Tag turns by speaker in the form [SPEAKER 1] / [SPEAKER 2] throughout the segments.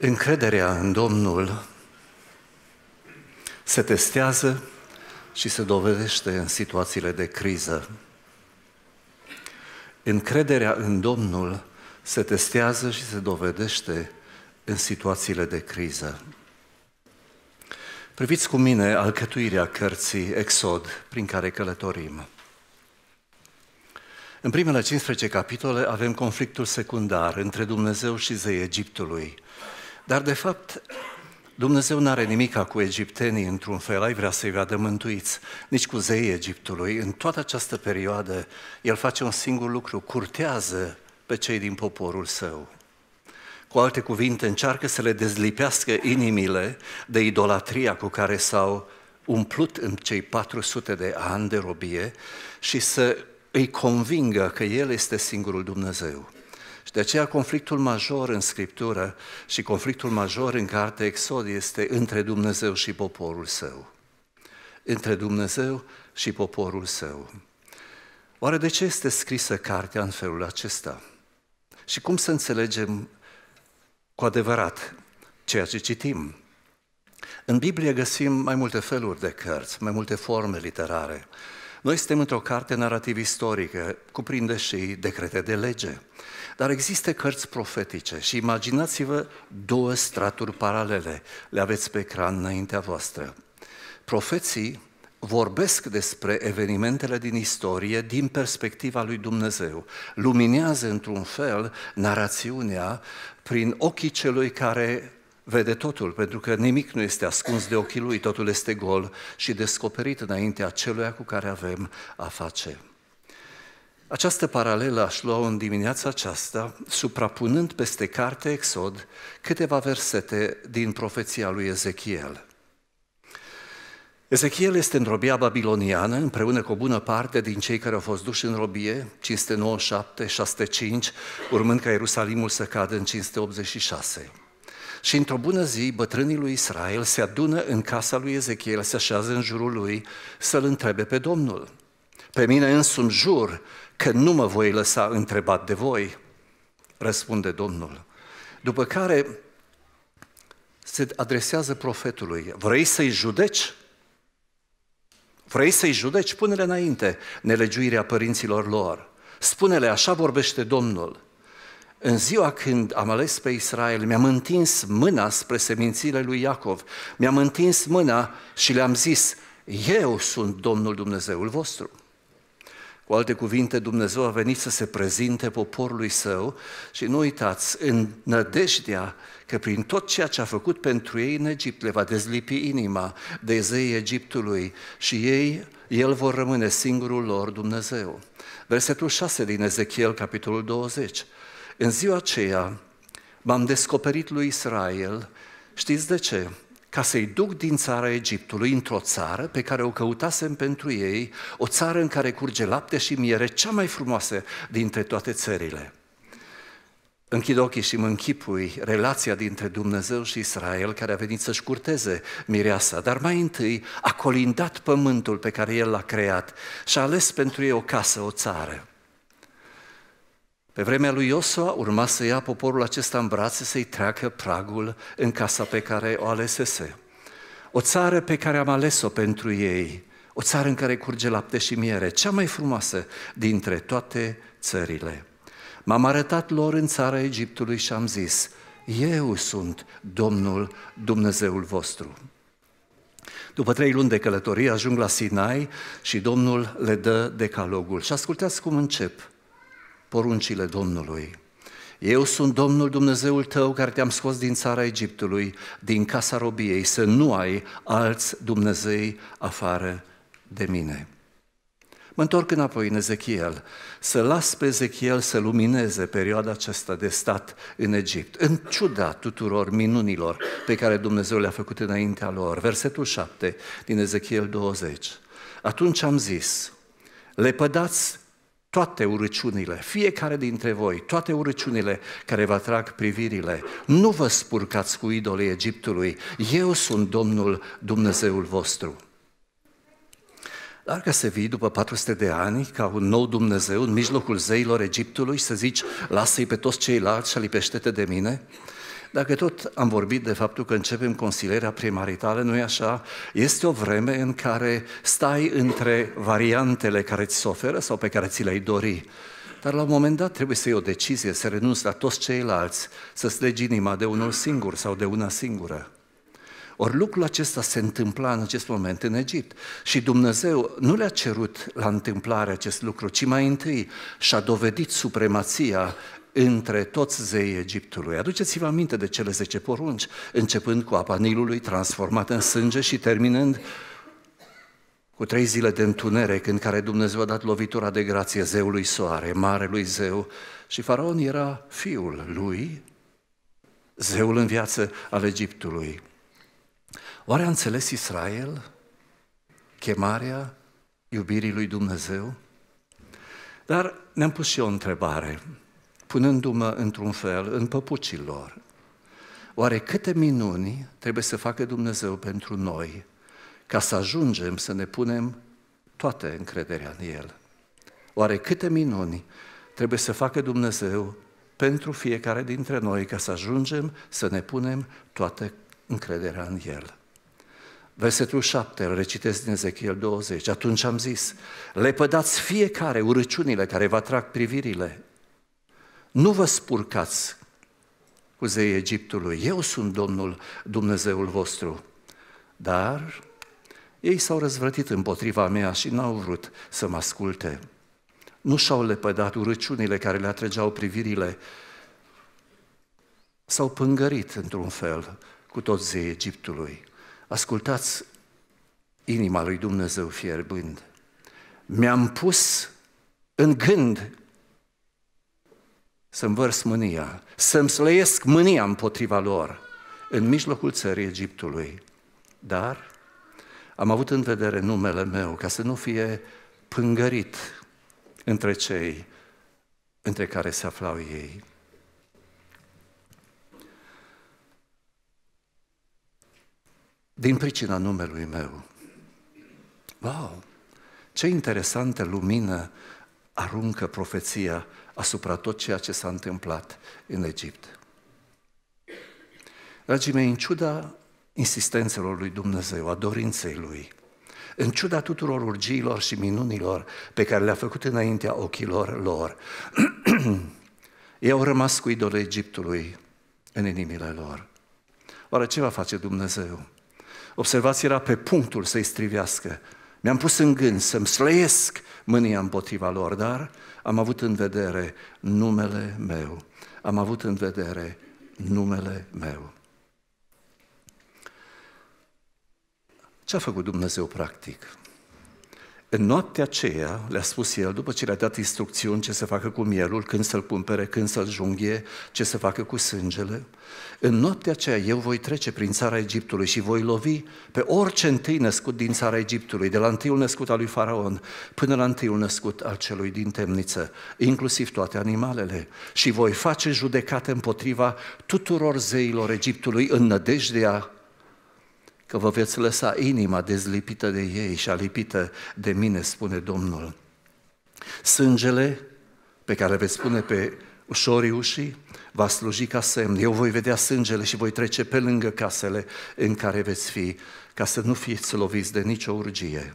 [SPEAKER 1] Încrederea în Domnul se testează și se dovedește în situațiile de criză. Încrederea în Domnul se testează și se dovedește în situațiile de criză. Priviți cu mine alcătuirea cărții Exod prin care călătorim. În primele 15 capitole avem conflictul secundar între Dumnezeu și zei Egiptului – dar, de fapt, Dumnezeu nu are nimica cu egiptenii într-un fel, ai vrea să-i vadă mântuiți, nici cu zeii Egiptului. În toată această perioadă, el face un singur lucru, curtează pe cei din poporul său. Cu alte cuvinte, încearcă să le dezlipească inimile de idolatria cu care s-au umplut în cei 400 de ani de robie și să îi convingă că El este singurul Dumnezeu. Și de aceea conflictul major în Scriptură și conflictul major în cartea Exod este între Dumnezeu și poporul său. Între Dumnezeu și poporul său. Oare de ce este scrisă cartea în felul acesta? Și cum să înțelegem cu adevărat ceea ce citim? În Biblie găsim mai multe feluri de cărți, mai multe forme literare. Noi suntem într-o carte narrativ istorică, cuprinde și decrete de lege, dar există cărți profetice și imaginați-vă două straturi paralele, le aveți pe ecran înaintea voastră. Profeții vorbesc despre evenimentele din istorie din perspectiva lui Dumnezeu. Luminează într-un fel narațiunea prin ochii celui care vede totul, pentru că nimic nu este ascuns de ochii lui, totul este gol și descoperit înaintea celuia cu care avem a face. Această paralelă aș lua în dimineața aceasta, suprapunând peste carte Exod câteva versete din profeția lui Ezechiel. Ezechiel este în robia babiloniană, împreună cu o bună parte din cei care au fost duși în robie, 597-605, urmând ca Ierusalimul să cadă în 586. Și într-o bună zi, bătrânii lui Israel se adună în casa lui Ezechiel, se așează în jurul lui să-l întrebe pe Domnul. Pe mine însumi jur că nu mă voi lăsa întrebat de voi, răspunde Domnul. După care se adresează profetului, vrei să-i judeci? Vrei să-i judeci? Pune-le înainte nelegiuirea părinților lor. Spune-le, așa vorbește Domnul. În ziua când am ales pe Israel, mi-am întins mâna spre semințile lui Iacov, mi-am întins mâna și le-am zis, eu sunt Domnul Dumnezeul vostru. Cu alte cuvinte, Dumnezeu a venit să se prezinte poporului său și nu uitați, în nădejdea că prin tot ceea ce a făcut pentru ei în Egipt le va dezlipi inima de zeii Egiptului și ei, el vor rămâne singurul lor Dumnezeu. Versetul 6 din Ezechiel, capitolul 20. În ziua aceea m-am descoperit lui Israel, știți de ce? Ca să-i duc din țara Egiptului într-o țară pe care o căutasem pentru ei, o țară în care curge lapte și miere, cea mai frumoasă dintre toate țările. Închid ochii și mă închipui relația dintre Dumnezeu și Israel care a venit să-și curteze mireasa, dar mai întâi a colindat pământul pe care el l-a creat și a ales pentru ei o casă, o țară. Pe vremea lui Iosua urma să ia poporul acesta în brațe să-i treacă pragul în casa pe care o alesese. O țară pe care am ales-o pentru ei, o țară în care curge lapte și miere, cea mai frumoasă dintre toate țările. M-am arătat lor în țara Egiptului și am zis, eu sunt Domnul Dumnezeul vostru. După trei luni de călătorie ajung la Sinai și Domnul le dă decalogul. Și ascultați cum încep poruncile Domnului. Eu sunt Domnul Dumnezeul tău care te-am scos din țara Egiptului, din casa robiei, să nu ai alți Dumnezei afară de mine. Mă întorc înapoi în Ezechiel, să las pe Ezechiel să lumineze perioada aceasta de stat în Egipt, în ciuda tuturor minunilor pe care Dumnezeu le-a făcut înaintea lor. Versetul 7 din Ezechiel 20. Atunci am zis, lepădați toate urăciunile, fiecare dintre voi, toate urăciunile care vă atrag privirile, nu vă spurcați cu idolii Egiptului, eu sunt Domnul Dumnezeul vostru. Dar ca se vii după 400 de ani ca un nou Dumnezeu în mijlocul zeilor Egiptului să zici, lasă-i pe toți ceilalți și lipește-te de mine, dacă tot am vorbit de faptul că începem consilierea primaritală, nu-i așa? Este o vreme în care stai între variantele care ți se oferă sau pe care ți le-ai dori. Dar la un moment dat trebuie să iei o decizie, să renunți la toți ceilalți, să-ți legi inima de unul singur sau de una singură. Ori lucrul acesta se întâmpla în acest moment în Egipt. Și Dumnezeu nu le-a cerut la întâmplare acest lucru, ci mai întâi și-a dovedit supremația între toți zeii Egiptului. Aduceți-vă aminte de cele 10 porunci, începând cu apa Nilului transformată în sânge și terminând cu trei zile de întunere, în care Dumnezeu a dat lovitura de grație zeului soare, marelui zeu, și faraon era fiul lui, zeul în viață al Egiptului. Oare a înțeles Israel chemarea iubirii lui Dumnezeu? Dar ne-am pus și o întrebare punându-mă într-un fel în păpucii lor. Oare câte minuni trebuie să facă Dumnezeu pentru noi ca să ajungem să ne punem toate încrederea în El? Oare câte minuni trebuie să facă Dumnezeu pentru fiecare dintre noi ca să ajungem să ne punem toate încrederea în El? Versetul 7, îl recitesc din Ezechiel 20. Atunci am zis, lepădați fiecare urăciunile care vă atrag privirile, nu vă spurcați cu zeii Egiptului, eu sunt Domnul Dumnezeul vostru. Dar ei s-au răzvrătit împotriva mea și n-au vrut să mă asculte. Nu și-au lepădat urăciunile care le atrăgeau privirile. S-au pângărit într-un fel cu toți zeii Egiptului. Ascultați inima lui Dumnezeu fierbând. Mi-am pus în gând să-mi vărs mânia, să-mi slăiesc mânia împotriva lor în mijlocul țării Egiptului. Dar am avut în vedere numele meu ca să nu fie pângărit între cei între care se aflau ei. Din pricina numelui meu. Wow! Ce interesantă lumină aruncă profeția asupra tot ceea ce s-a întâmplat în Egipt. Dragii mei, în ciuda insistențelor lui Dumnezeu, a dorinței lui, în ciuda tuturor urgiilor și minunilor pe care le-a făcut înaintea ochilor lor, ei au rămas cu idolul Egiptului în inimile lor. Oare ce va face Dumnezeu? Observați, era pe punctul să-i strivească. Mi-am pus în gând să-mi slăiesc mânia împotriva lor, dar am avut în vedere numele meu. Am avut în vedere numele meu. Ce a făcut Dumnezeu practic? În noaptea aceea, le-a spus el, după ce le-a dat instrucțiuni ce să facă cu mielul, când să-l pumpere, când să-l junghie, ce să facă cu sângele, în noaptea aceea eu voi trece prin țara Egiptului și voi lovi pe orice întâi născut din țara Egiptului, de la întâiul născut al lui Faraon până la întâiul născut al celui din temniță, inclusiv toate animalele, și voi face judecate împotriva tuturor zeilor Egiptului în nădejdea că vă veți lăsa inima dezlipită de ei și alipită de mine, spune Domnul. Sângele pe care veți spune pe ușorii ușii va sluji ca semn. Eu voi vedea sângele și voi trece pe lângă casele în care veți fi, ca să nu fiți loviți de nicio urgie.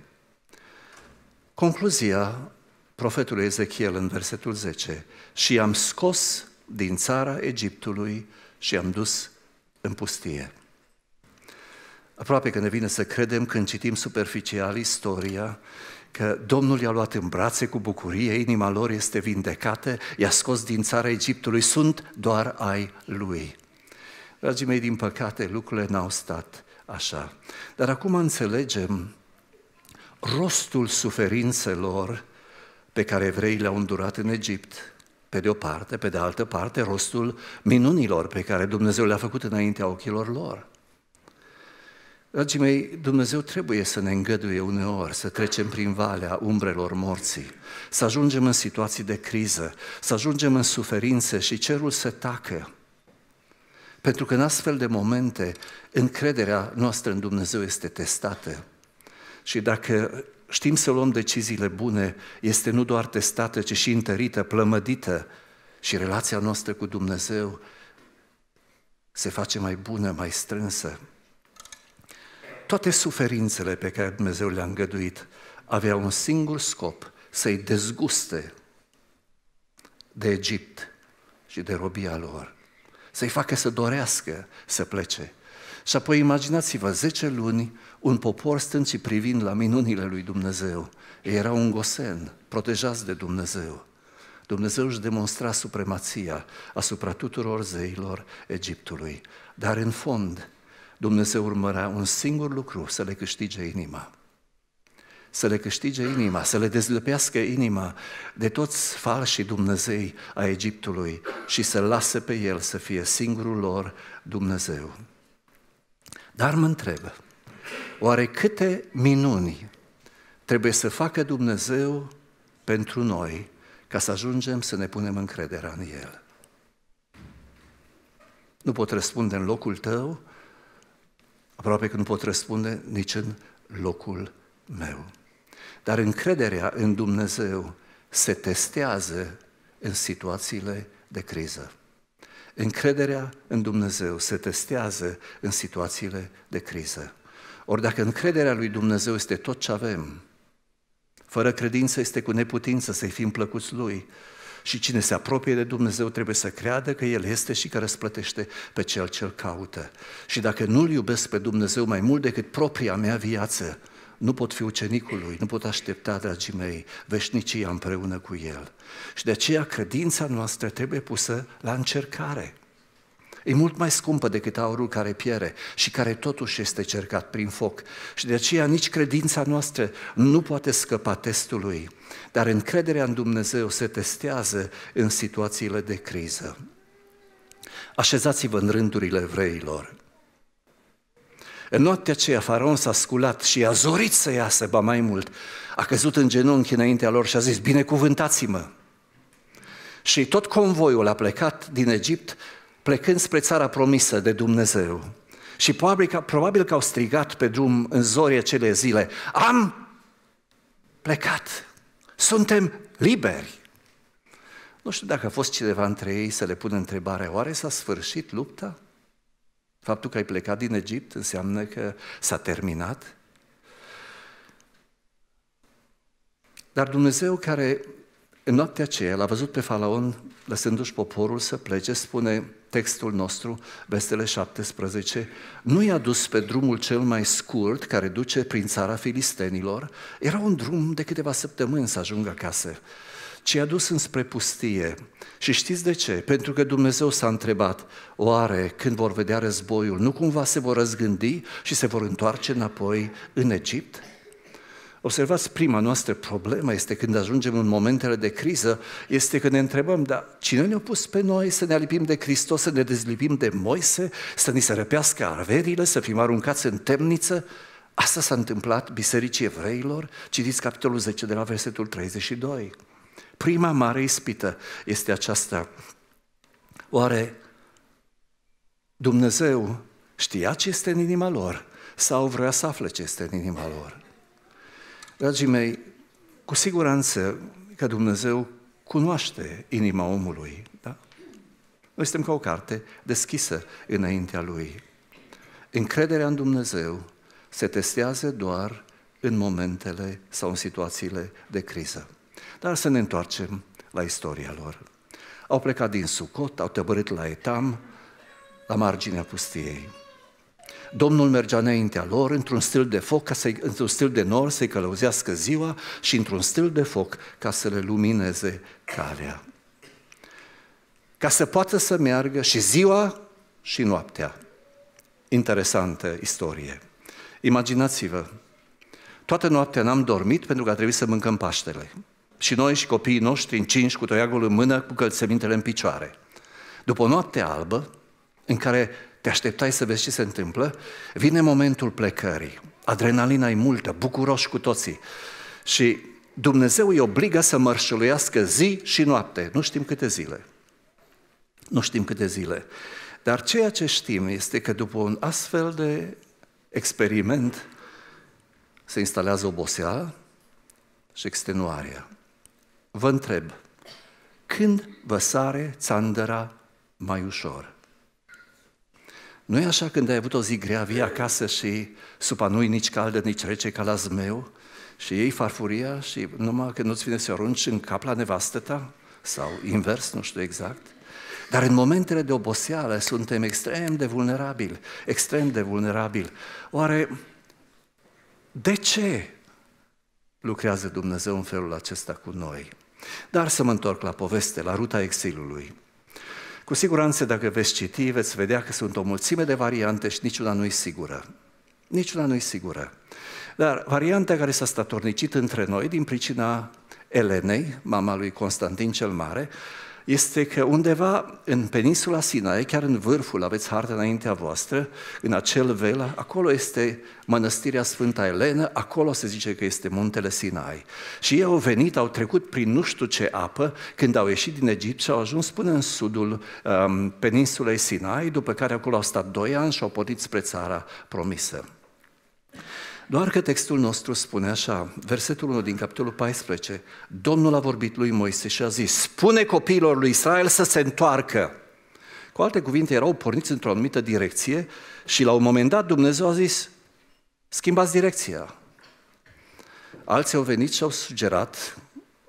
[SPEAKER 1] Concluzia profetului Ezechiel în versetul 10. Și am scos din țara Egiptului și am dus în pustie. Aproape că ne vine să credem când citim superficial istoria că Domnul i-a luat în brațe cu bucurie, inima lor este vindecată, i-a scos din țara Egiptului, sunt doar ai lui. Dragii mei, din păcate, lucrurile n-au stat așa. Dar acum înțelegem rostul suferințelor pe care evreii le-au îndurat în Egipt, pe de o parte, pe de altă parte, rostul minunilor pe care Dumnezeu le-a făcut înaintea ochilor lor. Dragii mei, Dumnezeu trebuie să ne îngăduie uneori să trecem prin valea umbrelor morții, să ajungem în situații de criză, să ajungem în suferințe și cerul să tacă. Pentru că în astfel de momente, încrederea noastră în Dumnezeu este testată. Și dacă știm să luăm deciziile bune, este nu doar testată, ci și întărită, plămădită și relația noastră cu Dumnezeu se face mai bună, mai strânsă toate suferințele pe care Dumnezeu le-a îngăduit aveau un singur scop, să-i dezguste de Egipt și de robia lor, să-i facă să dorească să plece. Și apoi imaginați-vă, 10 luni, un popor stând și privind la minunile lui Dumnezeu. Era un gosen, protejați de Dumnezeu. Dumnezeu își demonstra supremația asupra tuturor zeilor Egiptului. Dar în fond, Dumnezeu urmărea un singur lucru, să le câștige inima. Să le câștige inima, să le dezlăpească inima de toți falșii Dumnezei a Egiptului și să lase pe el să fie singurul lor Dumnezeu. Dar mă întreb, oare câte minuni trebuie să facă Dumnezeu pentru noi ca să ajungem să ne punem încrederea în El? Nu pot răspunde în locul tău, Aproape că nu pot răspunde nici în locul meu. Dar încrederea în Dumnezeu se testează în situațiile de criză. Încrederea în Dumnezeu se testează în situațiile de criză. Ori dacă încrederea lui Dumnezeu este tot ce avem, fără credință este cu neputință să-i fim plăcuți lui, și cine se apropie de Dumnezeu trebuie să creadă că El este și că răsplătește pe cel ce-L caută. Și dacă nu-L iubesc pe Dumnezeu mai mult decât propria mea viață, nu pot fi ucenicul lui, nu pot aștepta, dragii mei, veșnicia împreună cu el. Și de aceea credința noastră trebuie pusă la încercare. E mult mai scumpă decât aurul care piere și care totuși este cercat prin foc. Și de aceea nici credința noastră nu poate scăpa testului, dar încrederea în Dumnezeu se testează în situațiile de criză. Așezați-vă în rândurile evreilor. În noaptea aceea faraon s-a sculat și a zorit să iasă, ba mai mult. A căzut în genunchi înaintea lor și a zis, binecuvântați-mă! Și tot convoiul a plecat din Egipt plecând spre țara promisă de Dumnezeu. Și probabil că, probabil că au strigat pe drum în zori acele zile, am plecat, suntem liberi. Nu știu dacă a fost cineva între ei să le pună întrebarea, oare s-a sfârșit lupta? Faptul că ai plecat din Egipt înseamnă că s-a terminat? Dar Dumnezeu care în noaptea aceea l-a văzut pe Falaon lăsându-și poporul să plece, spune, textul nostru, vestele 17, nu i-a dus pe drumul cel mai scurt care duce prin țara filistenilor, era un drum de câteva săptămâni să ajungă acasă, ci i-a dus înspre pustie. Și știți de ce? Pentru că Dumnezeu s-a întrebat, oare când vor vedea războiul, nu cumva se vor răzgândi și se vor întoarce înapoi în Egipt? Observați, prima noastră problemă este când ajungem în momentele de criză, este că ne întrebăm, dar cine ne-a pus pe noi să ne alipim de Hristos, să ne dezlipim de Moise, să ni se răpească arverile, să fim aruncați în temniță? Asta s-a întâmplat bisericii evreilor, citiți capitolul 10 de la versetul 32. Prima mare ispită este aceasta. Oare Dumnezeu știa ce este în inima lor sau vrea să afle ce este în inima lor? Dragii mei, cu siguranță că Dumnezeu cunoaște inima omului. Da? Noi suntem ca o carte deschisă înaintea Lui. Încrederea în Dumnezeu se testează doar în momentele sau în situațiile de criză. Dar să ne întoarcem la istoria lor. Au plecat din Sucot, au tăbărât la Etam, la marginea pustiei. Domnul mergea înaintea lor într-un stil de foc, ca să într-un stil de nor să-i călăuzească ziua și într-un stil de foc ca să le lumineze calea. Ca să poată să meargă și ziua și noaptea. Interesantă istorie. Imaginați-vă, toată noaptea n-am dormit pentru că a trebuit să mâncăm Paștele. Și noi și copiii noștri în cinci, cu toiagul în mână, cu călțămintele în picioare. După o noapte albă, în care te așteptai să vezi ce se întâmplă, vine momentul plecării. Adrenalina e multă, bucuroși cu toții. Și Dumnezeu îi obligă să mărșăluiască zi și noapte. Nu știm câte zile. Nu știm câte zile. Dar ceea ce știm este că după un astfel de experiment se instalează oboseala și extenuarea. Vă întreb, când vă sare țandăra mai ușor? Nu e așa când ai avut o zi grea, vii acasă și supa nu nici caldă, nici rece ca la zmeu și iei farfuria și numai când nu-ți vine să o arunci în cap la nevastă ta sau invers, nu știu exact. Dar în momentele de oboseală suntem extrem de vulnerabili, extrem de vulnerabili. Oare de ce lucrează Dumnezeu în felul acesta cu noi? Dar să mă întorc la poveste, la ruta exilului. Cu siguranță, dacă veți citi, veți vedea că sunt o mulțime de variante și niciuna nu i sigură. Niciuna nu i sigură. Dar varianta care s-a statornicit între noi din pricina Elenei, mama lui Constantin cel Mare, este că undeva în peninsula Sinai, chiar în vârful, aveți harta înaintea voastră, în acel vela, acolo este mănăstirea Sfânta Elenă, acolo se zice că este muntele Sinai. Și ei au venit, au trecut prin nu știu ce apă, când au ieșit din Egipt și au ajuns până în sudul um, peninsulei Sinai, după care acolo au stat doi ani și au pornit spre țara promisă. Doar că textul nostru spune așa, versetul 1 din capitolul 14, Domnul a vorbit lui Moise și a zis, spune copiilor lui Israel să se întoarcă. Cu alte cuvinte, erau porniți într-o anumită direcție și la un moment dat Dumnezeu a zis, schimbați direcția. Alții au venit și au sugerat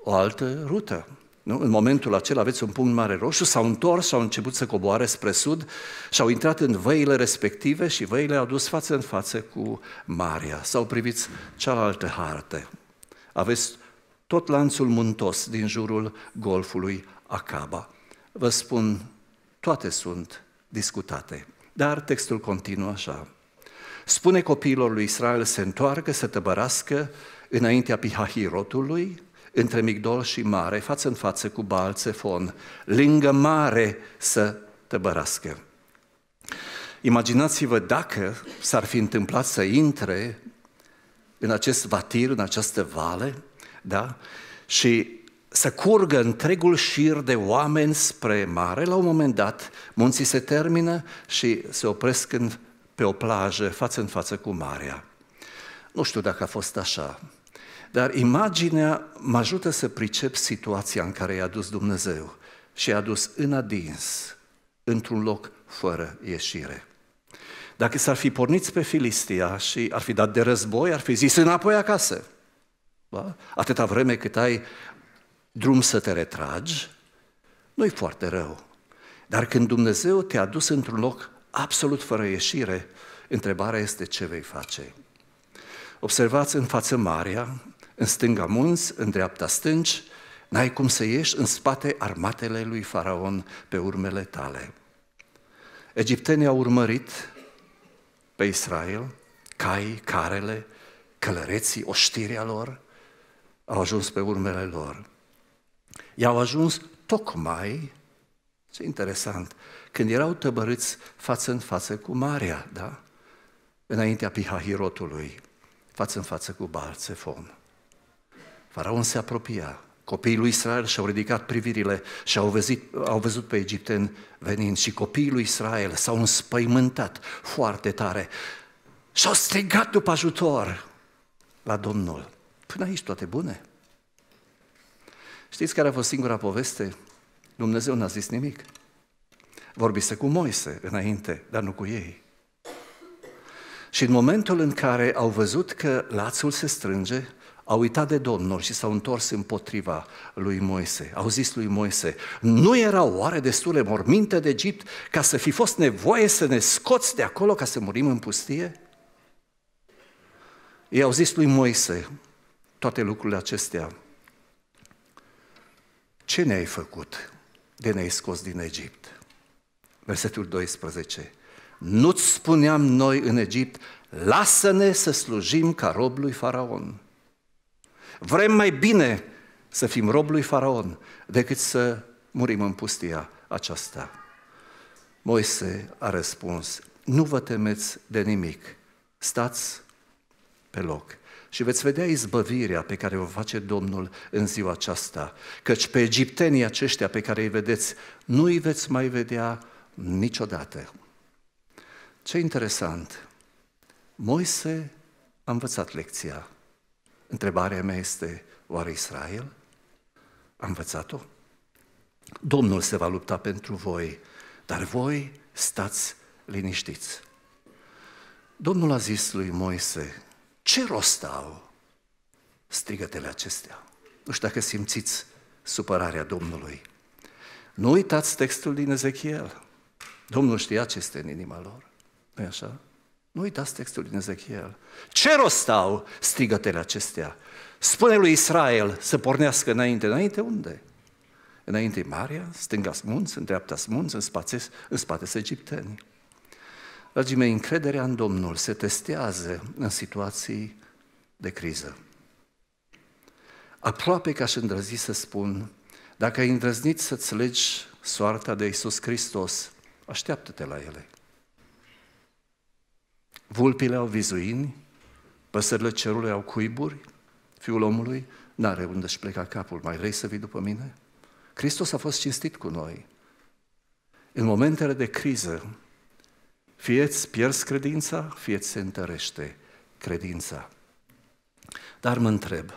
[SPEAKER 1] o altă rută. Nu? În momentul acela aveți un punct mare roșu, s-au întors și au început să coboare spre sud și au intrat în văile respective și văile au dus față în față cu Maria. Sau priviți cealaltă harte. Aveți tot lanțul muntos din jurul golfului Acaba. Vă spun, toate sunt discutate. Dar textul continuă așa. Spune copiilor lui Israel să întoarcă, să tăbărască înaintea Pihahirotului, între Migdol și Mare, față în față cu balțefon, lângă Mare să tăbărască. Imaginați-vă dacă s-ar fi întâmplat să intre în acest vatir, în această vale, da? și să curgă întregul șir de oameni spre mare, la un moment dat munții se termină și se opresc în, pe o plajă față în față cu marea. Nu știu dacă a fost așa, dar imaginea mă ajută să pricep situația în care i-a dus Dumnezeu și i-a dus în adins, într-un loc fără ieșire. Dacă s-ar fi pornit pe Filistia și ar fi dat de război, ar fi zis înapoi acasă. Ba? Atâta vreme cât ai drum să te retragi, nu-i foarte rău. Dar când Dumnezeu te-a dus într-un loc absolut fără ieșire, întrebarea este ce vei face. Observați în față Maria, în stânga munți, în dreapta stânci, n-ai cum să ieși în spate armatele lui Faraon pe urmele tale. Egiptenii au urmărit pe Israel, cai, carele, călăreții, oștirea lor, au ajuns pe urmele lor. I-au ajuns tocmai, ce interesant, când erau tăbărâți față în față cu Marea, da? Înaintea Pihahirotului, față în față cu Balțefon. Faraon se apropia. Copiii lui Israel și-au ridicat privirile și au văzut, au văzut pe egipteni venind și copiii lui Israel s-au înspăimântat foarte tare și au strigat după ajutor la Domnul. Până aici toate bune. Știți care a fost singura poveste? Dumnezeu n-a zis nimic. Vorbise cu Moise înainte, dar nu cu ei. Și în momentul în care au văzut că lațul se strânge, au uitat de Domnul și s-au întors împotriva lui Moise. Au zis lui Moise, nu erau oare destule morminte de Egipt ca să fi fost nevoie să ne scoți de acolo ca să murim în pustie? Ei au zis lui Moise toate lucrurile acestea. Ce ne-ai făcut de ne-ai scos din Egipt? Versetul 12. Nu-ți spuneam noi în Egipt, lasă-ne să slujim ca rob lui Faraon Vrem mai bine să fim rob lui Faraon decât să murim în pustia aceasta. Moise a răspuns, nu vă temeți de nimic, stați pe loc și veți vedea izbăvirea pe care o face Domnul în ziua aceasta, căci pe egiptenii aceștia pe care îi vedeți, nu îi veți mai vedea niciodată. Ce interesant! Moise a învățat lecția. Întrebarea mea este, oare Israel a învățat-o? Domnul se va lupta pentru voi, dar voi stați liniștiți. Domnul a zis lui Moise, ce rost au strigătele acestea? Nu știu dacă simțiți supărarea Domnului. Nu uitați textul din Ezechiel. Domnul știa ce este în inima lor. nu așa? Nu uitați textul din Ezechiel. Ce rost au strigătele acestea? Spune lui Israel să pornească înainte. Înainte unde? Înainte Marea, stânga smunț, în dreapta smunț, în spate, în spate egipteni. Dragii mei, încrederea în Domnul se testează în situații de criză. Aproape că aș îndrăzi să spun, dacă ai îndrăznit să-ți legi soarta de Isus Hristos, așteaptă-te la ele. Vulpile au vizuini, păsările cerului au cuiburi, fiul omului n-are unde își pleca capul, mai vrei să vii după mine? Hristos a fost cinstit cu noi. În momentele de criză, fie îți pierzi credința, fie îți se întărește credința. Dar mă întreb,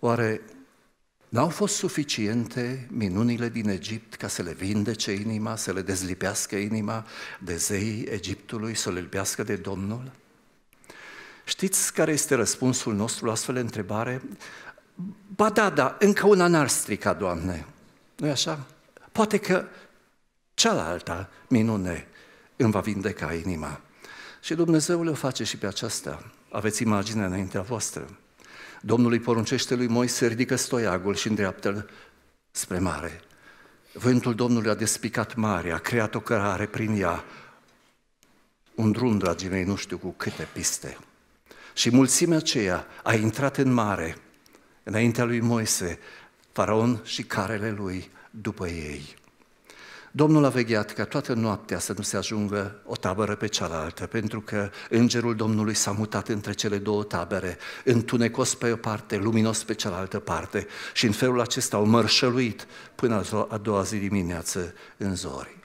[SPEAKER 1] oare N-au fost suficiente minunile din Egipt ca să le vindece inima, să le dezlipească inima de zeii Egiptului, să le lipească de Domnul? Știți care este răspunsul nostru la astfel de întrebare? Ba da, da, încă una n-ar strica, Doamne. nu așa? Poate că cealaltă minune îmi va vindeca inima. Și Dumnezeu le face și pe aceasta. Aveți imaginea înaintea voastră. Domnul îi poruncește lui Moise, ridică stoiagul și îndreaptă spre mare. Vântul Domnului a despicat marea, a creat o cărare prin ea, un drum, dragii mei, nu știu cu câte piste. Și mulțimea aceea a intrat în mare, înaintea lui Moise, faraon și carele lui după ei. Domnul a vegheat ca toată noaptea să nu se ajungă o tabără pe cealaltă, pentru că îngerul Domnului s-a mutat între cele două tabere, întunecos pe o parte, luminos pe cealaltă parte și în felul acesta au mărșăluit până a doua zi dimineață în zori.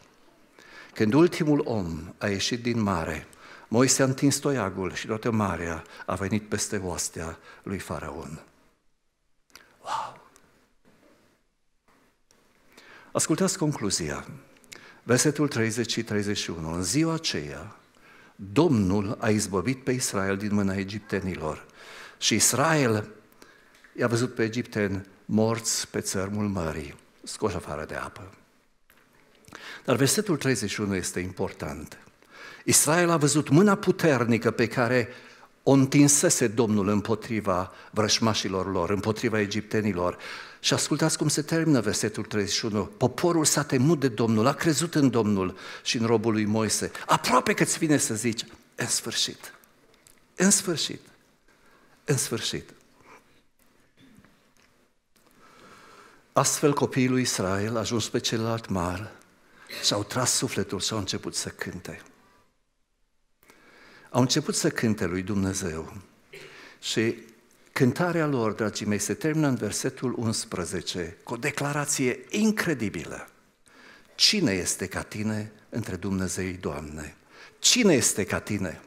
[SPEAKER 1] Când ultimul om a ieșit din mare, Moise a întins toiagul și toată marea a venit peste oastea lui Faraon. Wow! Ascultați concluzia. Versetul 30 și 31. În ziua aceea, Domnul a izbăvit pe Israel din mâna egiptenilor și Israel i-a văzut pe egipteni morți pe țărmul mării, scoși afară de apă. Dar versetul 31 este important. Israel a văzut mâna puternică pe care o întinsese Domnul împotriva vrășmașilor lor, împotriva egiptenilor și ascultați cum se termină versetul 31. Poporul s-a temut de Domnul, a crezut în Domnul și în robul lui Moise. Aproape că-ți vine să zici, în sfârșit, în sfârșit, în sfârșit. Astfel copiii lui Israel, ajuns pe celălalt mar, și-au tras sufletul și au început să cânte. Au început să cânte lui Dumnezeu. Și Cântarea lor, dragii mei, se termină în versetul 11 cu o declarație incredibilă. Cine este ca tine între Dumnezei, Doamne? Cine este ca tine?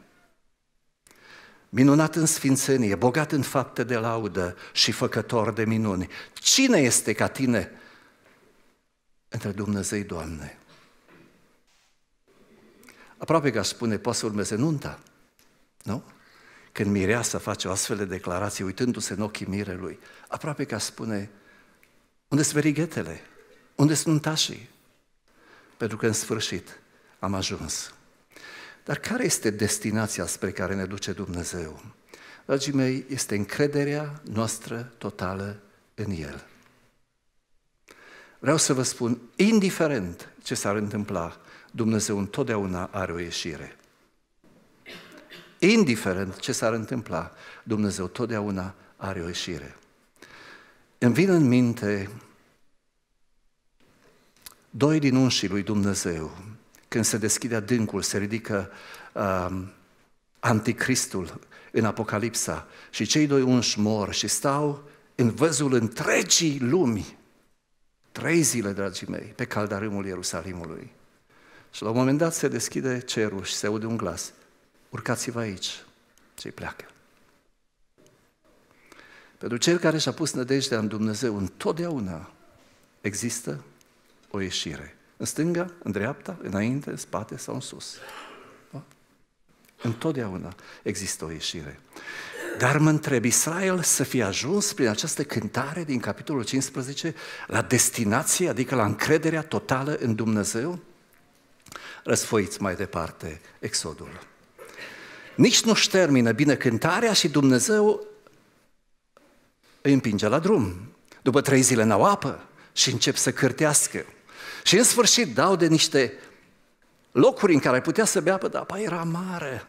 [SPEAKER 1] Minunat în sfințenie, bogat în fapte de laudă și făcător de minuni. Cine este ca tine între Dumnezei, Doamne? Aproape că aș spune, poate să urmeze nunta, nu? Când mireasa face o astfel de declarație, uitându-se în ochii mirelui, aproape că spune, unde sunt verighetele? Unde sunt untașii? Pentru că în sfârșit am ajuns. Dar care este destinația spre care ne duce Dumnezeu? Dragii mei, este încrederea noastră totală în El. Vreau să vă spun, indiferent ce s-ar întâmpla, Dumnezeu întotdeauna are o ieșire indiferent ce s-ar întâmpla, Dumnezeu totdeauna are o ieșire. Îmi vin în minte doi din unșii lui Dumnezeu, când se deschide adâncul, se ridică uh, anticristul în Apocalipsa și cei doi unși mor și stau în văzul întregii lumii. Trei zile, dragii mei, pe caldarâmul Ierusalimului. Și la un moment dat se deschide cerul și se aude un glas urcați-vă aici. Și pleacă. Pentru cel care și-a pus nădejdea în Dumnezeu, întotdeauna există o ieșire. În stânga, în dreapta, înainte, în spate sau în sus. Da? Întotdeauna există o ieșire. Dar mă întreb, Israel să fie ajuns prin această cântare din capitolul 15 la destinație, adică la încrederea totală în Dumnezeu? Răsfoiți mai departe Exodul nici nu-și termină binecântarea și Dumnezeu îi împinge la drum. După trei zile n-au apă și încep să cârtească. Și în sfârșit dau de niște locuri în care ai putea să bea apă, dar apa era mare.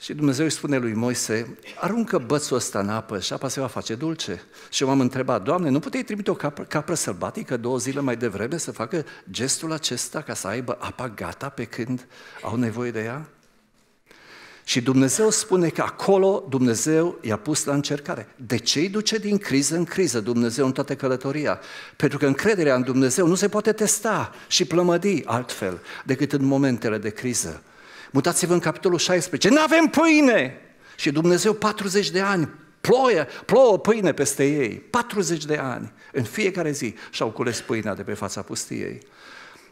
[SPEAKER 1] Și Dumnezeu îi spune lui Moise, aruncă bățul ăsta în apă și apa se va face dulce. Și eu m-am întrebat, Doamne, nu puteai trimite o capră, capră sălbatică două zile mai devreme să facă gestul acesta ca să aibă apa gata pe când au nevoie de ea? Și Dumnezeu spune că acolo Dumnezeu i-a pus la încercare. De ce îi duce din criză în criză Dumnezeu în toată călătoria? Pentru că încrederea în Dumnezeu nu se poate testa și plămădi altfel decât în momentele de criză. Mutați-vă în capitolul 16. Nu avem pâine! Și Dumnezeu 40 de ani ploie, plouă pâine peste ei. 40 de ani. În fiecare zi și-au cules pâinea de pe fața pustiei.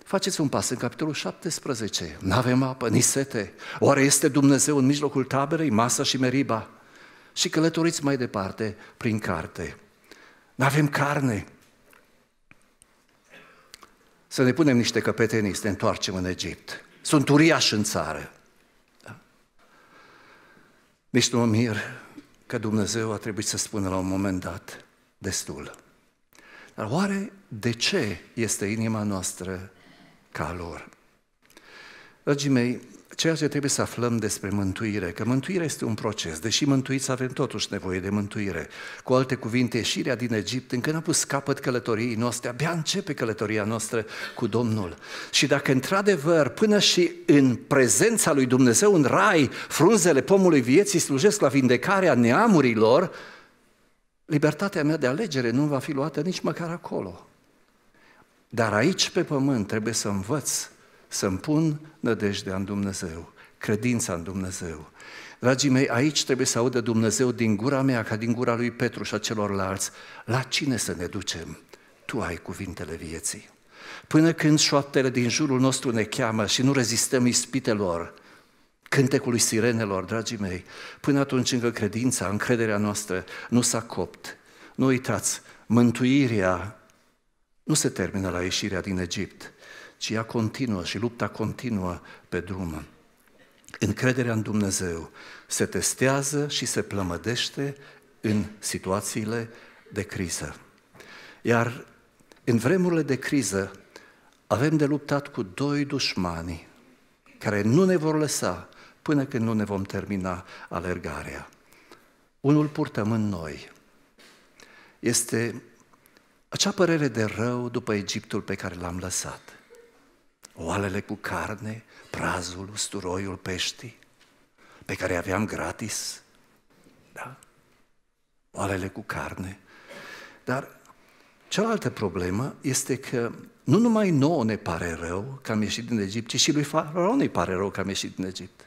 [SPEAKER 1] Faceți un pas în capitolul 17. Nu avem apă, ni sete. Oare este Dumnezeu în mijlocul taberei, masa și meriba? Și călătoriți mai departe prin carte. Nu avem carne. Să ne punem niște căpetenii, să ne întoarcem în Egipt. Sunt uriași în țară. Da? Nici nu mă mir că Dumnezeu a trebuit să spună la un moment dat destul. Dar oare de ce este inima noastră ca lor. Dragii mei, ceea ce trebuie să aflăm despre mântuire, că mântuirea este un proces, deși mântuiți avem totuși nevoie de mântuire. Cu alte cuvinte, ieșirea din Egipt încă n-a pus capăt călătoriei noastre, abia începe călătoria noastră cu Domnul. Și dacă într-adevăr, până și în prezența lui Dumnezeu în rai, frunzele pomului vieții slujesc la vindecarea neamurilor, libertatea mea de alegere nu va fi luată nici măcar acolo. Dar aici, pe pământ, trebuie să învăț, să-mi pun nădejdea în Dumnezeu, credința în Dumnezeu. Dragii mei, aici trebuie să audă Dumnezeu din gura mea, ca din gura lui Petru și a celorlalți, la cine să ne ducem? Tu ai cuvintele vieții. Până când șoaptele din jurul nostru ne cheamă și nu rezistăm ispitelor, cântecului sirenelor, dragii mei, până atunci încă credința, încrederea noastră nu s-a copt. Nu uitați, mântuirea nu se termină la ieșirea din Egipt, ci ea continuă și lupta continuă pe drum. Încrederea în Dumnezeu se testează și se plămădește în situațiile de criză. Iar în vremurile de criză avem de luptat cu doi dușmani care nu ne vor lăsa până când nu ne vom termina alergarea. Unul purtăm în noi. Este acea părere de rău după Egiptul pe care l-am lăsat. Oalele cu carne, prazul, usturoiul peștii, pe care aveam gratis, da? Oalele cu carne. Dar cealaltă problemă este că nu numai nouă ne pare rău că am ieșit din Egipt, ci și lui Faraon îi pare rău că am ieșit din Egipt.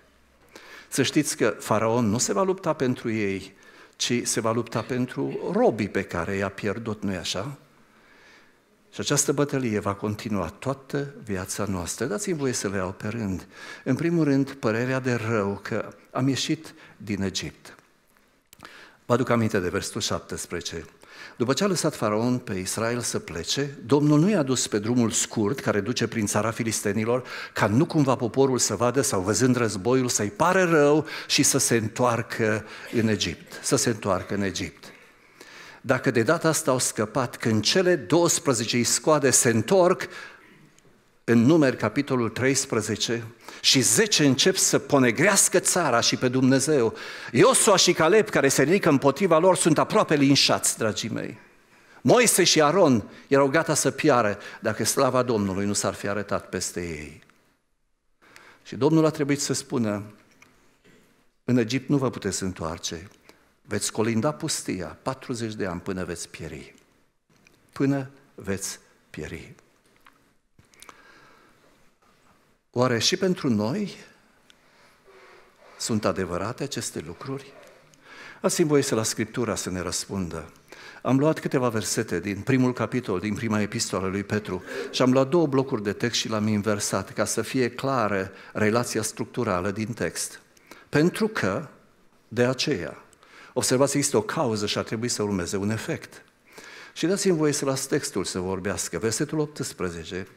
[SPEAKER 1] Să știți că Faraon nu se va lupta pentru ei, ci se va lupta pentru robii pe care i-a pierdut, nu-i așa? Și această bătălie va continua toată viața noastră. Dați-mi voie să le iau pe rând. În primul rând, părerea de rău că am ieșit din Egipt. Vă aduc aminte de versetul 17. După ce a lăsat faraon pe Israel să plece, Domnul nu i-a dus pe drumul scurt care duce prin țara filistenilor, ca nu cumva poporul să vadă sau văzând războiul să-i pare rău și să se întoarcă în Egipt. Să se întoarcă în Egipt dacă de data asta au scăpat, când cele 12 îi scoade se întorc, în numeri capitolul 13 și 10 încep să ponegrească țara și pe Dumnezeu. Iosua și Caleb care se ridică împotriva lor sunt aproape linșați, dragii mei. Moise și Aron erau gata să piară dacă slava Domnului nu s-ar fi arătat peste ei. Și Domnul a trebuit să spună, în Egipt nu vă puteți întoarce, Veți colinda pustia 40 de ani până veți pieri. Până veți pieri. Oare și pentru noi sunt adevărate aceste lucruri? Ați-mi voie să la Scriptura să ne răspundă. Am luat câteva versete din primul capitol, din prima epistolă lui Petru și am luat două blocuri de text și l-am inversat ca să fie clară relația structurală din text. Pentru că, de aceea, Observați, există o cauză și ar trebui să urmeze un efect. Și dați-mi voie să las textul să vorbească, versetul 18,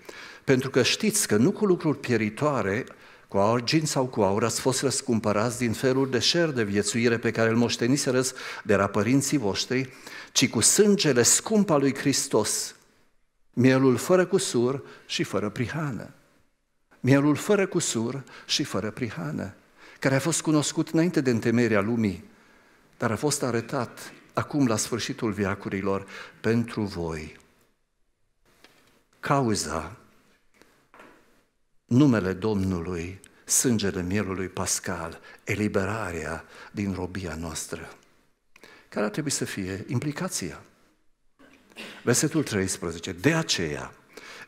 [SPEAKER 1] pentru că știți că nu cu lucruri pieritoare, cu argint sau cu aur, ați fost răscumpărați din felul de șer de viețuire pe care îl moșteniserăți de la părinții voștri, ci cu sângele scump al lui Hristos, mielul fără cusur și fără prihană. Mielul fără cusur și fără prihană, care a fost cunoscut înainte de întemeierea lumii, dar a fost arătat acum la sfârșitul viacurilor pentru voi. Cauza, numele Domnului, sângele mielului pascal, eliberarea din robia noastră. Care ar trebui să fie implicația? Versetul 13. De aceea,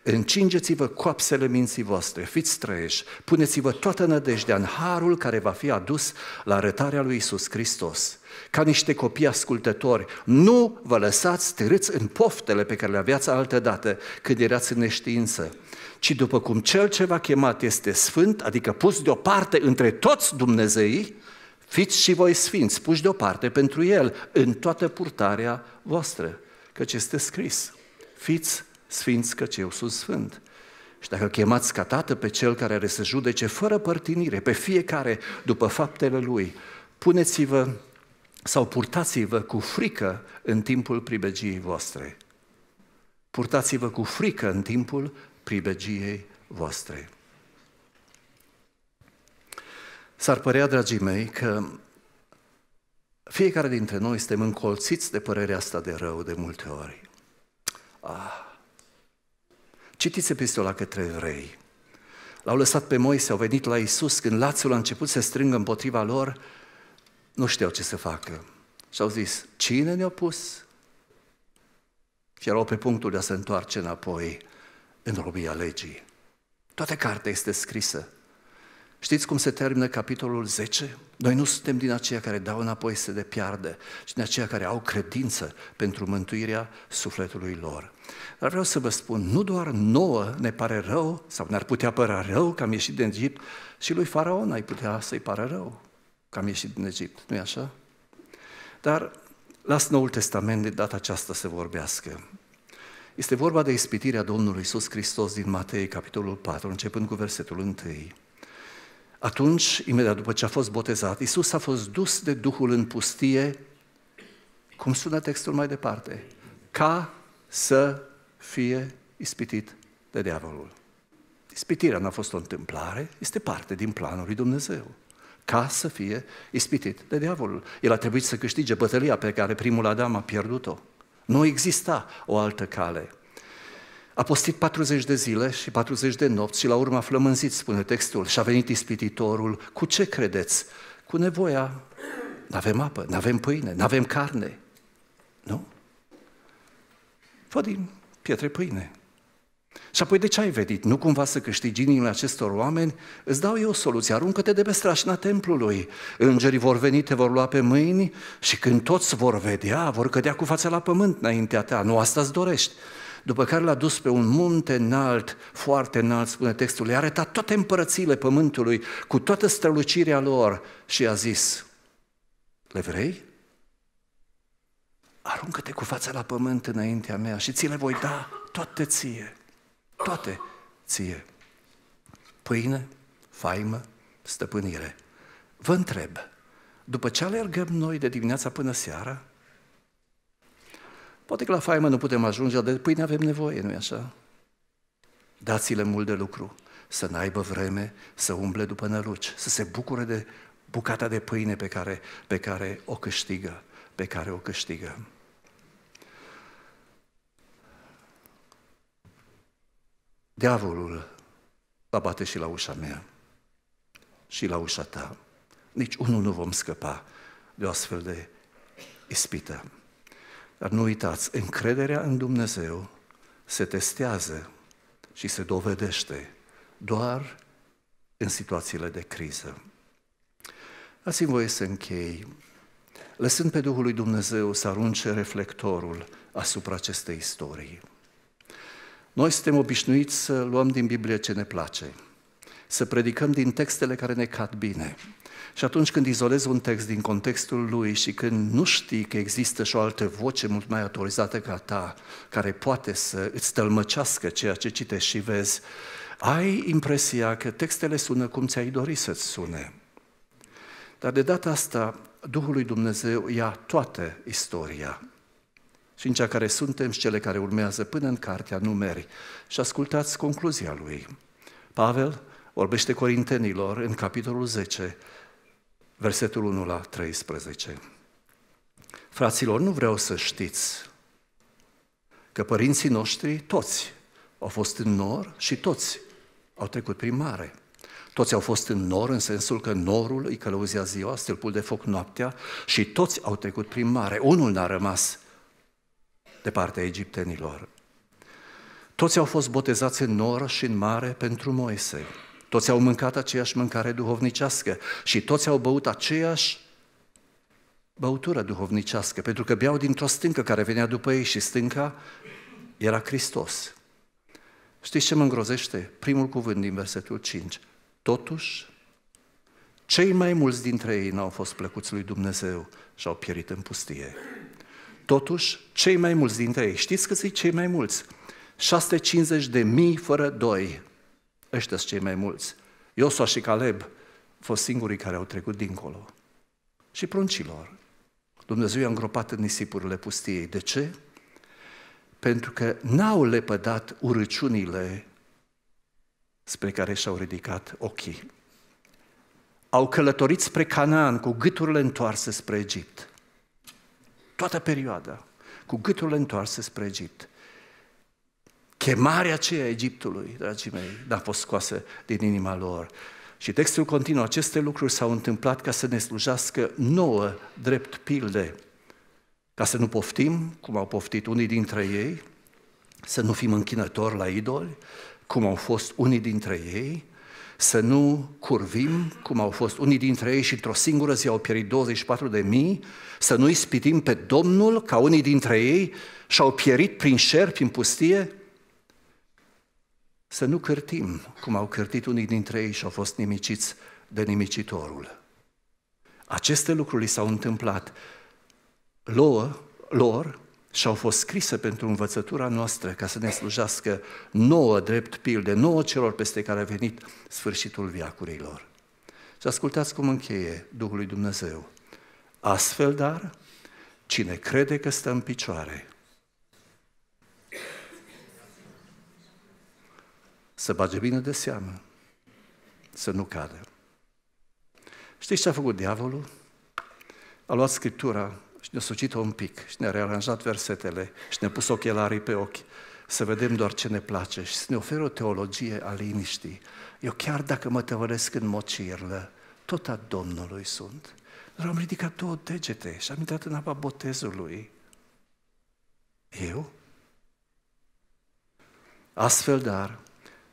[SPEAKER 1] Încingeți-vă coapsele minții voastre, fiți treieși, puneți-vă toată nădejdea în harul care va fi adus la arătarea lui Isus Hristos ca niște copii ascultători. Nu vă lăsați târâți în poftele pe care le aveați dată când erați în neștiință, ci după cum cel ce v-a chemat este sfânt, adică pus deoparte între toți Dumnezeii, fiți și voi sfinți, puși deoparte pentru El în toată purtarea voastră, căci este scris, fiți sfinți căci eu sunt sfânt. Și dacă chemați ca tată pe cel care are să judece fără părtinire pe fiecare după faptele lui, puneți-vă sau purtați-vă cu frică în timpul pribegiei voastre. Purtați-vă cu frică în timpul pribegiei voastre. S-ar părea, dragii mei, că fiecare dintre noi suntem încolțiți de părerea asta de rău de multe ori. Ah. Citiți epistola către evrei. L-au lăsat pe Moise, au venit la Isus când lațul a început să strângă împotriva lor, nu știau ce să facă. Și au zis, cine ne-a pus? Și erau pe punctul de a se întoarce înapoi în robia legii. Toată cartea este scrisă. Știți cum se termină capitolul 10? Noi nu suntem din aceia care dau înapoi să de piardă, ci din aceia care au credință pentru mântuirea sufletului lor. Dar vreau să vă spun, nu doar nouă ne pare rău, sau ne-ar putea părea rău că am ieșit din Egipt, și lui Faraon ai putea să-i pară rău că am ieșit din Egipt, nu-i așa? Dar las Noul Testament de data aceasta să vorbească. Este vorba de ispitirea Domnului Iisus Hristos din Matei, capitolul 4, începând cu versetul 1. Atunci, imediat după ce a fost botezat, Iisus a fost dus de Duhul în pustie, cum sună textul mai departe, ca să fie ispitit de diavolul. Ispitirea nu a fost o întâmplare, este parte din planul lui Dumnezeu ca să fie ispitit de diavolul. El a trebuit să câștige bătălia pe care primul Adam a pierdut-o. Nu exista o altă cale. A postit 40 de zile și 40 de nopți și la urmă a flămânzit, spune textul, și a venit ispititorul. Cu ce credeți? Cu nevoia. Nu avem apă, nu avem pâine, nu avem carne. Nu? Fă din pietre pâine. Și apoi de ce ai vedit? Nu cumva să câștigi inimile acestor oameni? Îți dau eu soluție, aruncă-te de pe strașina templului. Îngerii vor veni, te vor lua pe mâini și când toți vor vedea, vor cădea cu fața la pământ înaintea ta. Nu asta îți dorești. După care l-a dus pe un munte înalt, foarte înalt, spune textul, i-a arătat toate împărățiile pământului cu toată strălucirea lor și a zis, le vrei? Aruncă-te cu fața la pământ înaintea mea și ți le voi da toate ție. Toate ție. Pâine, faimă, stăpânire. Vă întreb, după ce alergăm noi de dimineața până seara, poate că la faimă nu putem ajunge, dar de pâine avem nevoie, nu-i așa? Dați-le mult de lucru, să n-aibă vreme, să umble după năluci, să se bucure de bucata de pâine pe care, pe care o câștigă, pe care o câștigă. diavolul va bate și la ușa mea și la ușa ta. Nici unul nu vom scăpa de o astfel de ispită. Dar nu uitați, încrederea în Dumnezeu se testează și se dovedește doar în situațiile de criză. ați mi voie să închei, lăsând pe Duhul lui Dumnezeu să arunce reflectorul asupra acestei istorii. Noi suntem obișnuiți să luăm din Biblie ce ne place, să predicăm din textele care ne cad bine. Și atunci când izolezi un text din contextul lui și când nu știi că există și o altă voce mult mai autorizată ca ta, care poate să îți tălmăcească ceea ce citești și vezi, ai impresia că textele sună cum ți-ai dori să-ți sune. Dar de data asta, Duhul lui Dumnezeu ia toată istoria și în cea care suntem și cele care urmează până în cartea numeri. Și ascultați concluzia lui. Pavel vorbește Corintenilor în capitolul 10, versetul 1 la 13. Fraților, nu vreau să știți că părinții noștri, toți, au fost în nor și toți au trecut prin mare. Toți au fost în nor, în sensul că norul îi călăuzea ziua, stâlpul de foc noaptea și toți au trecut prin mare. Unul n-a rămas de partea egiptenilor. Toți au fost botezați în nor și în mare pentru Moise. Toți au mâncat aceeași mâncare duhovnicească și toți au băut aceeași băutură duhovnicească, pentru că beau dintr-o stâncă care venea după ei și stânca era Hristos. Știți ce mă îngrozește? Primul cuvânt din versetul 5. Totuși, cei mai mulți dintre ei n-au fost plăcuți lui Dumnezeu și au pierit în pustie. Totuși, cei mai mulți dintre ei, știți că sunt cei mai mulți? 650 de mii fără doi. Ăștia sunt cei mai mulți. Iosua și Caleb fost singurii care au trecut dincolo. Și pruncilor. Dumnezeu i-a îngropat în nisipurile pustiei. De ce? Pentru că n-au lepădat urăciunile spre care și-au ridicat ochii. Au călătorit spre Canaan cu gâturile întoarse spre Egipt toată perioada, cu gâtul întoarse spre Egipt. Chemarea aceea Egiptului, dragii mei, n-a fost scoasă din inima lor. Și textul continuă, aceste lucruri s-au întâmplat ca să ne slujească nouă drept pilde, ca să nu poftim, cum au poftit unii dintre ei, să nu fim închinători la idoli, cum au fost unii dintre ei, să nu curvim, cum au fost unii dintre ei și într-o singură zi au pierit 24 de mii, să nu ispitim pe Domnul ca unii dintre ei și-au pierit prin șerpi în pustie, să nu cârtim, cum au cârtit unii dintre ei și au fost nimiciți de nimicitorul. Aceste lucruri s-au întâmplat lor, lor și au fost scrise pentru învățătura noastră ca să ne slujească nouă drept pilde, nouă celor peste care a venit sfârșitul viacurilor. Și ascultați cum încheie Duhul lui Dumnezeu. Astfel, dar, cine crede că stă în picioare, să bage bine de seamă, să nu cadă. Știți ce a făcut diavolul? A luat Scriptura și ne-a sucit-o un pic și ne-a rearanjat versetele și ne-a pus ochelarii pe ochi să vedem doar ce ne place și să ne oferă o teologie a liniștii. Eu chiar dacă mă tăvăresc în mocirlă, tot a Domnului sunt. Dar am ridicat două degete și am intrat în apa botezului. Eu? Astfel, dar,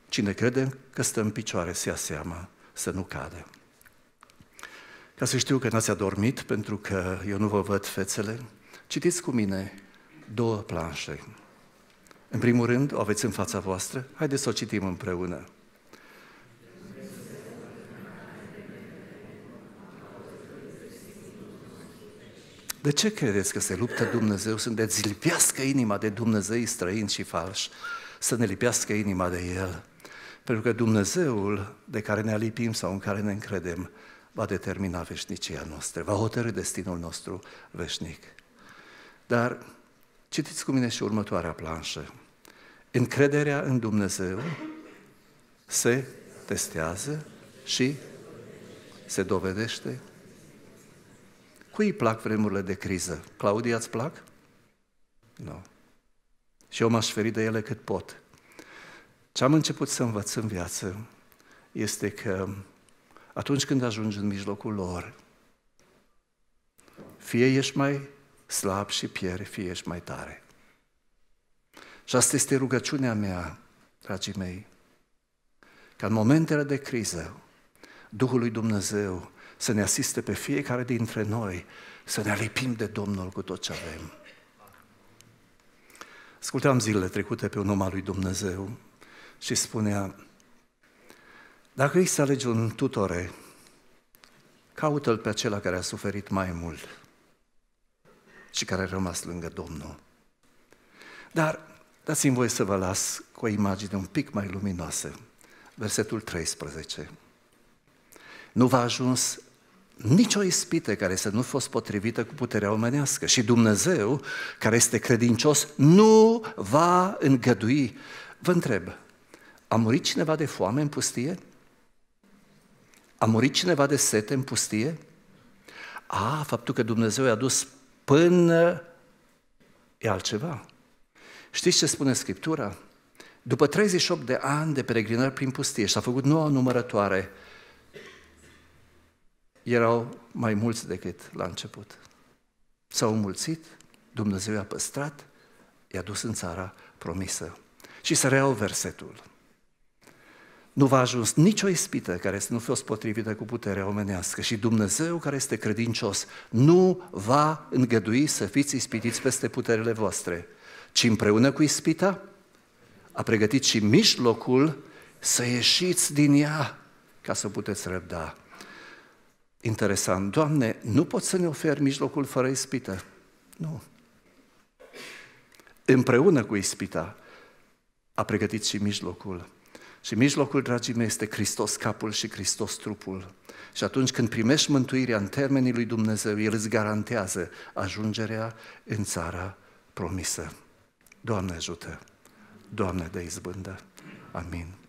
[SPEAKER 1] cine crede că stă în picioare, se ia seama să nu cadă. Ca să știu că n-ați adormit, pentru că eu nu vă văd fețele, citiți cu mine două planșe. În primul rând, o aveți în fața voastră, haideți să o citim împreună. De ce credeți că se luptă Dumnezeu să ne lipească inima de Dumnezei străini și falși? Să ne lipească inima de El. Pentru că Dumnezeul de care ne alipim sau în care ne încredem va determina veșnicia noastră, va hotărâ destinul nostru veșnic. Dar citiți cu mine și următoarea planșă. Încrederea în Dumnezeu se testează și se dovedește. Cui îi plac vremurile de criză? Claudia, îți plac? Nu. Și eu m-aș feri de ele cât pot. Ce am început să învăț în viață este că atunci când ajungi în mijlocul lor. Fie ești mai slab și pieri, fie ești mai tare. Și asta este rugăciunea mea, dragii mei, ca în momentele de criză, Duhul lui Dumnezeu să ne asiste pe fiecare dintre noi să ne alipim de Domnul cu tot ce avem. Ascultam zilele trecute pe un om al lui Dumnezeu și spunea, dacă îi să alegi un tutore, caută-l pe acela care a suferit mai mult și care a rămas lângă Domnul. Dar dați-mi voie să vă las cu o imagine un pic mai luminoasă. Versetul 13. Nu v-a ajuns nicio ispită care să nu fost potrivită cu puterea omenească. Și Dumnezeu, care este credincios, nu va îngădui. Vă întreb, a murit cineva de foame în pustie? A murit cineva de sete în pustie? A, faptul că Dumnezeu i-a dus până e altceva. Știți ce spune Scriptura? După 38 de ani de peregrinări prin pustie și a făcut noua numărătoare, erau mai mulți decât la început. S-au mulțit, Dumnezeu i-a păstrat, i-a dus în țara promisă. Și să reau versetul. Nu va ajuns nicio ispită care să nu fi fost potrivită cu puterea omenească și Dumnezeu care este credincios nu va îngădui să fiți ispitiți peste puterile voastre, ci împreună cu ispita a pregătit și mijlocul să ieșiți din ea ca să puteți răbda. Interesant, Doamne, nu poți să ne oferi mijlocul fără ispită. Nu. Împreună cu ispita a pregătit și mijlocul și mijlocul, dragii mei, este Hristos capul și Hristos trupul. Și atunci când primești mântuirea în termenii lui Dumnezeu, El îți garantează ajungerea în țara promisă. Doamne ajută! Doamne de izbândă! Amin.